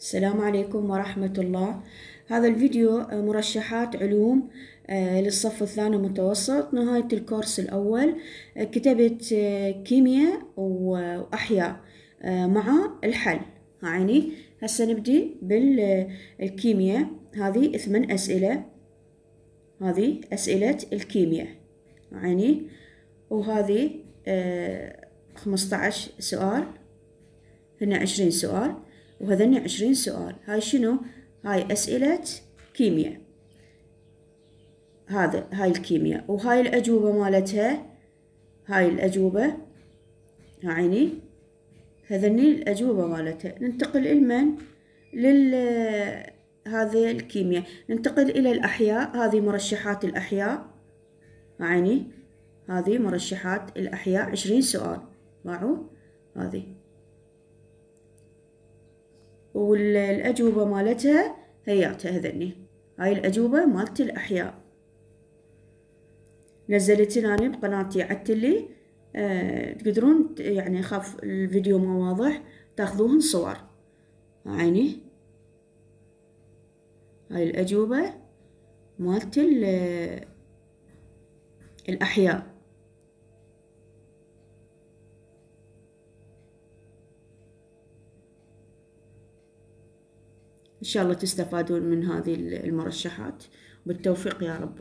السلام عليكم ورحمة الله هذا الفيديو مرشحات علوم آه، للصف الثاني المتوسط نهاية الكورس الأول آه، كتبت آه، كيمياء وأحياء مع الحل يعني هسه نبدي بالكيمياء هذه ثمان أسئلة هذه أسئلة الكيمياء يعني وهذه خمسة عشر سؤال هنا عشرين سؤال وهذني عشرين سؤال هاي شنو هاي أسئلة كيمياء هذا هاي الكيمياء وهاي الأجوبة مالتها هاي الأجوبة هايني هذني الأجوبة مالتها ننتقل لمن لل هذه الكيمياء ننتقل إلى الأحياء هذه مرشحات الأحياء هايني هذه مرشحات الأحياء عشرين سؤال معو هذه والأجوبة مالتها هياتها هذني هاي الأجوبة مالت الأحياء نزلت أنا بقناتي عتلي أه تقدرون يعني خاف الفيديو ما واضح تاخذوهن صور عيني هاي الأجوبة مالت الأحياء إن شاء الله تستفادون من هذه المرشحات بالتوفيق يا رب